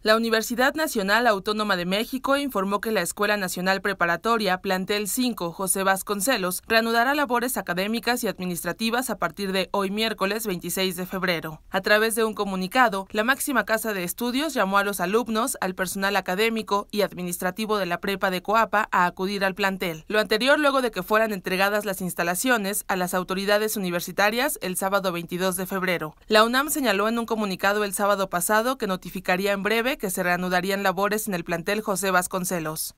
La Universidad Nacional Autónoma de México informó que la Escuela Nacional Preparatoria Plantel 5 José Vasconcelos reanudará labores académicas y administrativas a partir de hoy miércoles 26 de febrero. A través de un comunicado, la máxima casa de estudios llamó a los alumnos, al personal académico y administrativo de la prepa de Coapa a acudir al plantel. Lo anterior luego de que fueran entregadas las instalaciones a las autoridades universitarias el sábado 22 de febrero. La UNAM señaló en un comunicado el sábado pasado que notificaría en breve que se reanudarían labores en el plantel José Vasconcelos.